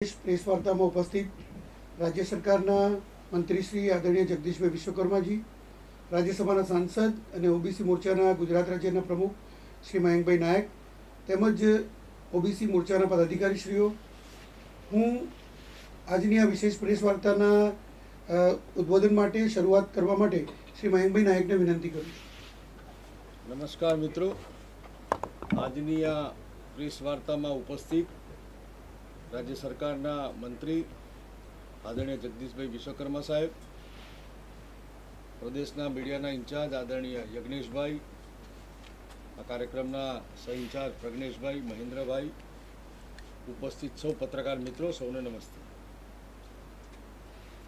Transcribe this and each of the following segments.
press વાર્તામાં ઉપસ્થિત રાજ્ય સરકારના મંત્રી શ્રી આદરણીય જગદીશભાઈ વિશ્વકર્માજી રાજ્યસભાના સાંસદ અને ઓબીસી મોરચાના ગુજરાત રાજ્યના પ્રમુખ શ્રી મયંકભાઈ નાયક તેમજ ઓબીસી મોરચાના પદાધિકારીશ્રીઓ હું આજની આ વિશેષ પ્રેસ વાર્તાના ઉદ્બોધન માટે શરૂઆત કરવા માટે શ્રી મયંકભાઈ નાયકને વિનંતી કરું નમસ્કાર મિત્રો આજની આ પ્રેસ વાર્તામાં ઉપસ્થિત રાજ્ય સરકારના મંત્રી આદરણીય જગદીશભાઈ વિશ્વકર્મા સાહેબ પ્રદેશના મીડિયાના ઇન્ચાર્જ આદરણીય યજ્ઞેશભાઈ આ કાર્યક્રમના સહ પ્રજ્ઞેશભાઈ મહેન્દ્રભાઈ ઉપસ્થિત સૌ પત્રકાર મિત્રો સૌને નમસ્તે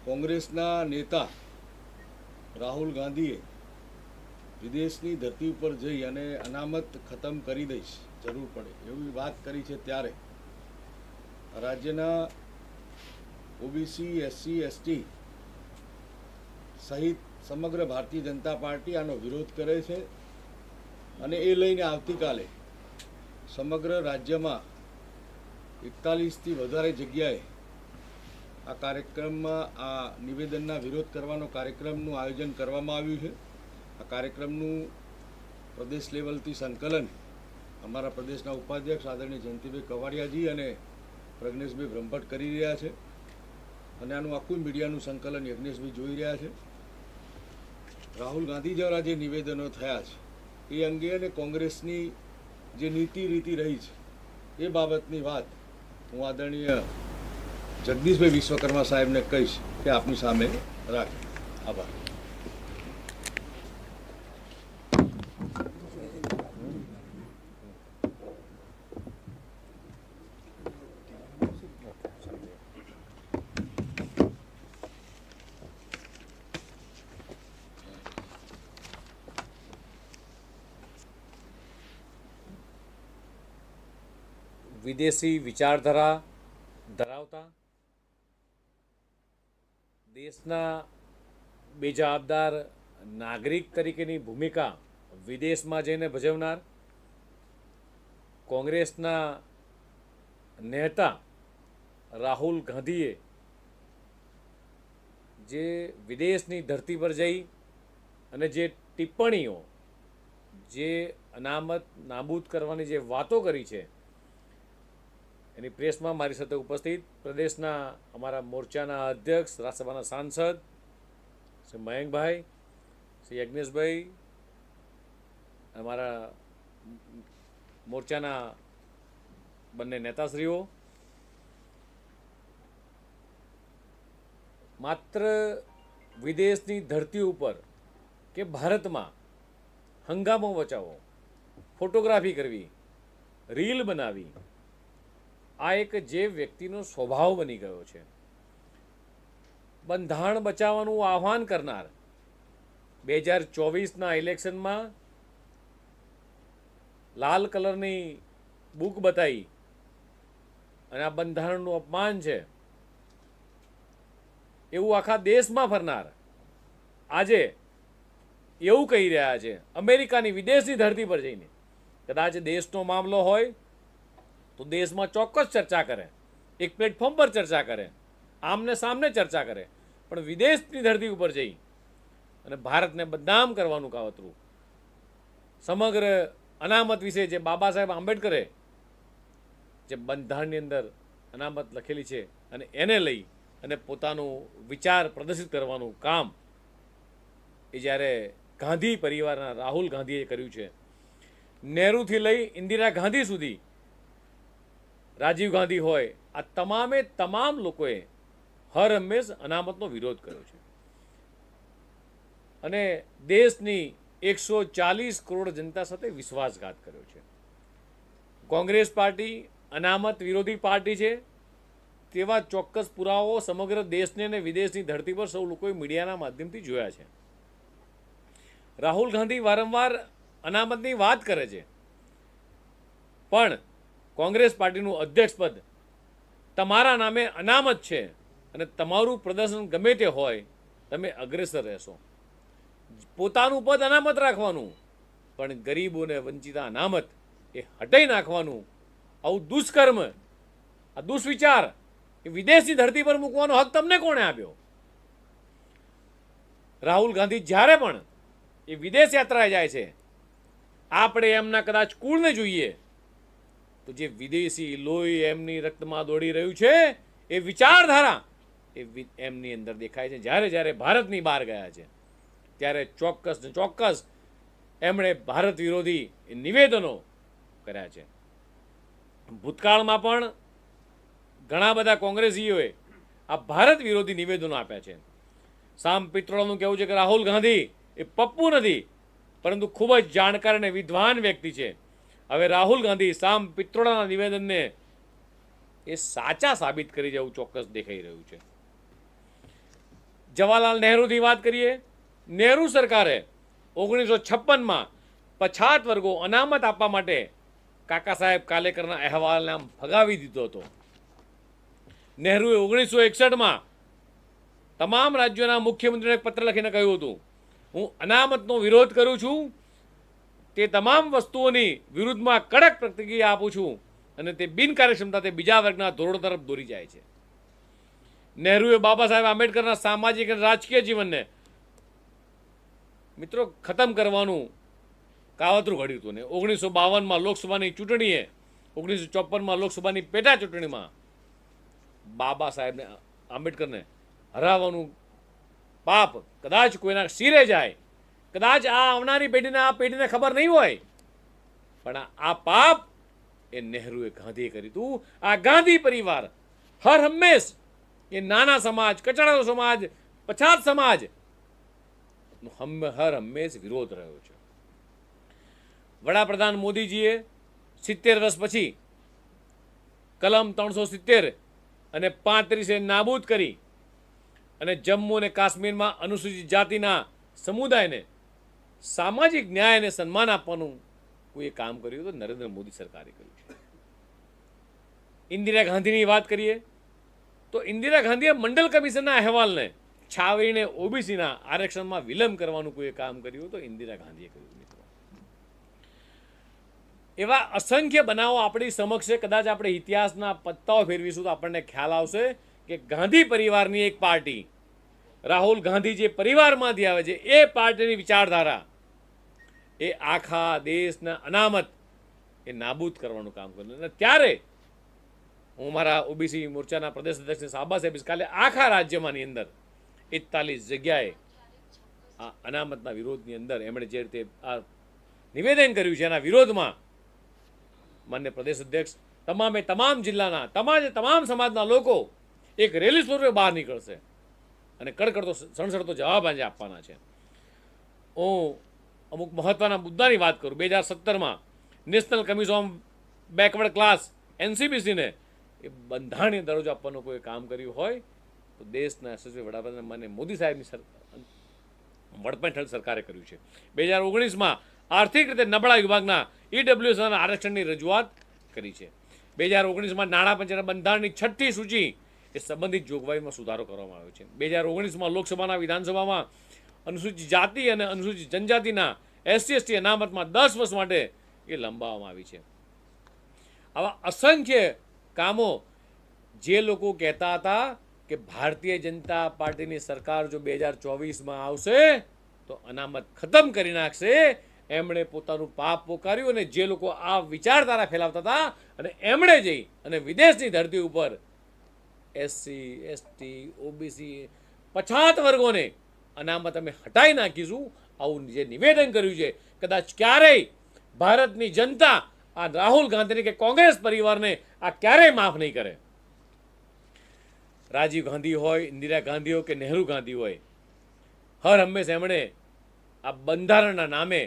કોંગ્રેસના નેતા રાહુલ ગાંધીએ વિદેશની ધરતી ઉપર જઈ અને અનામત ખતમ કરી દઈશ જરૂર પડે એવી વાત કરી છે ત્યારે રાજ્યના ઓબીસી એસસી એસટી સહિત સમગ્ર ભારતીય જનતા પાર્ટી આનો વિરોધ કરે છે અને એ લઈને આવતીકાલે સમગ્ર રાજ્યમાં એકતાલીસથી વધારે જગ્યાએ આ કાર્યક્રમમાં આ નિવેદનના વિરોધ કરવાનો કાર્યક્રમનું આયોજન કરવામાં આવ્યું છે આ કાર્યક્રમનું પ્રદેશ લેવલથી સંકલન અમારા પ્રદેશના ઉપાધ્યક્ષ આદરણીય જયંતિભાઈ કવાડિયાજી અને પ્રજ્ઞેશભાઈ બ્રહ્મભટ્ટ કરી રહ્યા છે અને આનું આખું મીડિયાનું સંકલન યજ્ઞેશભાઈ જોઈ રહ્યા છે રાહુલ ગાંધી દ્વારા જે નિવેદનો થયા છે એ અંગે અને કોંગ્રેસની જે નીતિ રીતિ રહી છે એ બાબતની વાત હું આદરણીય જગદીશભાઈ વિશ્વકર્મા સાહેબને કહીશ કે આપની સામે રાખે આભાર વિદેશી વિચારધારા ધરાવતા દેશના બે જવાબદાર નાગરિક તરીકેની ભૂમિકા વિદેશમાં જઈને ભજવનાર કોંગ્રેસના નેતા રાહુલ ગાંધીએ જે વિદેશની ધરતી પર જઈ અને જે ટિપ્પણીઓ જે અનામત નાબૂદ કરવાની જે વાતો કરી છે એની પ્રેસમાં મારી સાથે ઉપસ્થિત પ્રદેશના અમારા મોરચાના અધ્યક્ષ રાજ્યસભાના સાંસદ શ્રી મયંકભાઈ શ્રી યજ્ઞેશભાઈ અમારા મોરચાના બંને નેતાશ્રીઓ માત્ર વિદેશની ધરતી ઉપર કે ભારતમાં હંગામો વચાવો ફોટોગ્રાફી કરવી રીલ બનાવી આ એક જે વ્યક્તિનો સ્વભાવ બની ગયો છે બંધારણ બચાવવાનું આહવાન કરનાર બે હજાર ચોવીસના ઇલેક્શનમાં લાલ કલરની બુક બતાવી અને આ બંધારણનું અપમાન છે એવું આખા દેશમાં ફરનાર આજે એવું કહી રહ્યા છે અમેરિકાની વિદેશની ધરતી પર જઈને કદાચ દેશનો મામલો હોય તો દેશમાં ચોક્કસ ચર્ચા કરે એક પ્લેટફોર્મ પર ચર્ચા કરે આમને સામને ચર્ચા કરે પણ વિદેશની ધરતી ઉપર જઈ અને ભારતને બદનામ કરવાનું કાવતરું સમગ્ર અનામત વિશે જે બાબા સાહેબ આંબેડકરે જે બંધારણની અંદર અનામત લખેલી છે અને એને લઈ અને પોતાનો વિચાર પ્રદર્શિત કરવાનું કામ એ જ્યારે ગાંધી પરિવારના રાહુલ ગાંધીએ કર્યું છે નહેરુથી લઈ ઇન્દિરા ગાંધી સુધી રાજીવ ગાંધી હોય આ તમામે તમામ લોકોએ હર હંમેશ અનામતનો વિરોધ કર્યો છે અને દેશની એકસો ચાલીસ કરોડ જનતા સાથે વિશ્વાસઘાત કર્યો છે કોંગ્રેસ પાર્ટી અનામત વિરોધી પાર્ટી છે તેવા ચોક્કસ પુરાવો સમગ્ર દેશને અને વિદેશની ધરતી પર સૌ લોકોએ મીડિયાના માધ્યમથી જોયા છે રાહુલ ગાંધી વારંવાર અનામતની વાત કરે છે પણ કોંગ્રેસ પાર્ટીનું અધ્યક્ષપદ તમારા નામે અનામત છે અને તમારું પ્રદર્શન ગમે તે હોય તમે અગ્રેસર રહેશો પોતાનું પદ અનામત રાખવાનું પણ ગરીબોને વંચિતા અનામત એ હટાઈ નાખવાનું આવું દુષ્કર્મ આ દુષ્વિચાર એ વિદેશની ધરતી પર મૂકવાનો હક તમને કોણે આપ્યો રાહુલ ગાંધી જ્યારે પણ એ વિદેશ યાત્રાએ જાય છે આપણે એમના કદાચ કુળને જોઈએ જે વિદેશી લોહી એમની રક્તમાં દોડી રહ્યું છે એ વિચારધારા એ એમની અંદર દેખાય છે જ્યારે જ્યારે ભારતની બહાર ગયા છે ત્યારે ચોક્કસ ને ચોક્કસ એમણે ભારત વિરોધી નિવેદનો કર્યા છે ભૂતકાળમાં પણ ઘણા બધા કોંગ્રેસીઓએ આ ભારત વિરોધી નિવેદનો આપ્યા છે સામ પિત્રોળનું કહેવું છે કે રાહુલ ગાંધી એ પપ્પુ નથી પરંતુ ખૂબ જ જાણકાર અને વિદ્વાન વ્યક્તિ છે હવે રાહુલ ગાંધી સામ પિત્રોડાના નિવેદનને એ સાચા સાબિત કરી જવું ચોક્કસ દેખાઈ રહ્યું છે જવાહરલાલ નહેરુની વાત કરીએ નહેરુ સરકારે ઓગણીસો છપ્પનમાં પછાત વર્ગો અનામત આપવા માટે કાકા સાહેબ કાલેકરના અહેવાલને આમ ફગાવી દીધો હતો નહેરુએ ઓગણીસો એકસઠમાં તમામ રાજ્યોના મુખ્યમંત્રીને પત્ર લખીને કહ્યું હતું હું અનામતનો વિરોધ કરું છું તે તમામ વસ્તુઓની વિરુદ્ધમાં કડક પ્રતિક્રિયા આપું છું અને તે બિનકાર્યક્ષમતા તે બીજા વર્ગના ધોરણો તરફ દોરી જાય છે નહેરુએ બાબા સાહેબ આંબેડકરના સામાજિક અને રાજકીય જીવનને મિત્રો ખતમ કરવાનું કાવતરું ઘડ્યું હતું ને ઓગણીસો બાવનમાં લોકસભાની ચૂંટણીએ ઓગણીસો ચોપનમાં લોકસભાની પેટા ચૂંટણીમાં બાબા સાહેબને આંબેડકરને હરાવવાનું પાપ કદાચ કોઈના શિરે જાય કદાચ આ આવનારી પેઢીને આ પેઢીને ખબર નહીં હોય પણ આ પાપ એ નહેરુએ ગાંધીએ કર્યું હતું આ ગાંધી પરિવાર હર હંમેશ એ નાના સમાજ કચડાનો સમાજ પછાત સમાજ હર હંમેશ વિરોધ રહ્યો છે વડાપ્રધાન મોદીજીએ સિત્તેર વર્ષ પછી કલમ ત્રણસો સિત્તેર અને પાંત્રીસે નાબૂદ કરી અને જમ્મુ અને કાશ્મીરમાં અનુસૂચિત જાતિના સમુદાયને સામાજિક ન્યાયને સન્માન આપવાનું કોઈ કામ કર્યું તો નરેન્દ્ર મોદી સરકારે કર્યું છે ઇન્દિરા ગાંધીની વાત કરીએ તો ઇન્દિરા ગાંધીએ મંડલ કમિશનના અહેવાલને છાવીને ઓબીસીના આરક્ષણમાં વિલંબ કરવાનું કોઈએ કામ કર્યું તો ઇન્દિરા ગાંધીએ કર્યું એવા અસંખ્ય બનાવો આપણી સમક્ષ કદાચ આપણે ઇતિહાસના પત્તાઓ ફેરવીશું તો આપણને ખ્યાલ આવશે કે ગાંધી પરિવારની એક પાર્ટી રાહુલ ગાંધી જે પરિવારમાંથી આવે છે એ પાર્ટીની વિચારધારા એ આખા દેશના અનામત એ નાબૂદ કરવાનું કામ કર્યું અને ત્યારે હું મારા ઓબીસી મોરચાના પ્રદેશ અધ્યક્ષ સાબા સાહેબ કાલે આખા રાજ્યમાંની અંદર એકતાલીસ જગ્યાએ આ અનામતના વિરોધની અંદર એમણે જે રીતે આ નિવેદન કર્યું છે એના વિરોધમાં માન્ય પ્રદેશ અધ્યક્ષ તમામે તમામ જિલ્લાના તમામ તમામ સમાજના લોકો એક રેલી સ્વરૂપે બહાર નીકળશે અને કડકડતો સણસડતો જવાબ આજે આપવાના છે હું અમુક મહત્વના મુદ્દાની વાત કરું બે હજાર સત્તરમાં national commission of backward class એનસીબીસીને એ બંધારણીય દરજ્જો આપવાનું કોઈ કામ કર્યું હોય તો દેશના યશસ્વી વડાપ્રધાન મને મોદી સાહેબની વડપણ હેઠળ સરકારે કર્યું છે બે હજાર ઓગણીસમાં આર્થિક રીતે નબળા વિભાગના ઈડબ્લ્યુએસના e આરક્ષણની રજૂઆત કરી છે બે હજાર ઓગણીસમાં નાણાં પંચના બંધારણની છઠ્ઠી સૂચિ એ સંબંધિત જોગવાઈમાં સુધારો કરવામાં આવ્યો છે બે હજાર ઓગણીસમાં લોકસભાના વિધાનસભામાં અનુસૂચિત જાતિ અને અનુસૂચિત જનજાતિના એસસી એસટી અનામતમાં દસ વર્ષ માટે એ લંબાવવામાં આવી છે આવા અસંખ્ય કામો જે લોકો કહેતા હતા કે ભારતીય જનતા પાર્ટીની સરકાર જો બે હજાર ચોવીસમાં આવશે તો અનામત ખતમ કરી નાખશે એમણે પોતાનું પાપ પોકાર્યું અને જે લોકો આ વિચારધારા ફેલાવતા હતા અને એમણે જઈ અને વિદેશની ધરતી ઉપર એસસી એસટી ઓબીસી પછાત વર્ગોને અનામત અમે હટાવી નાખીશું આવું જે નિવેદન કર્યું છે કદાચ ક્યારેય ભારતની જનતા આ રાહુલ ગાંધીને કે કોંગ્રેસ પરિવારને આ ક્યારેય માફ નહીં કરે રાજીવ ગાંધી હોય ઇન્દિરા ગાંધી હોય કે નહેરુ ગાંધી હોય હર હંમેશા એમણે આ બંધારણના નામે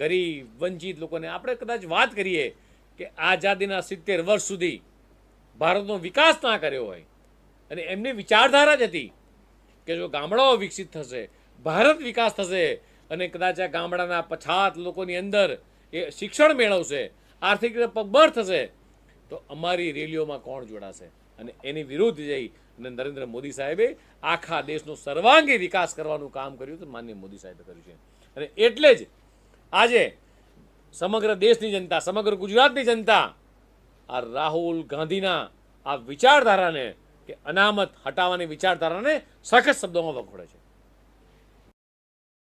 ગરીબ વંચિત લોકોને આપણે કદાચ વાત કરીએ કે આઝાદીના સિત્તેર વર્ષ સુધી ભારતનો વિકાસ ના કર્યો હોય અને એમની વિચારધારા જ હતી કે જો ગામડાઓ વિકસિત થશે ભારત વિકાસ થશે અને કદાચ આ ગામડાના પછાત લોકોની અંદર એ શિક્ષણ મેળવશે આર્થિક રીતે પગભર થશે તો અમારી રેલીઓમાં કોણ જોડાશે અને એની વિરુદ્ધ જઈ અને નરેન્દ્ર મોદી સાહેબે આખા દેશનો સર્વાંગી વિકાસ કરવાનું કામ કર્યું તો માન્ય મોદી સાહેબે કર્યું છે અને એટલે જ આજે સમગ્ર દેશની જનતા સમગ્ર ગુજરાતની જનતા આ રાહુલ ગાંધીના આ વિચારધારાને કે અનામત હટાવવાની વિચારધારાને સખત શબ્દોમાં વખોડે છે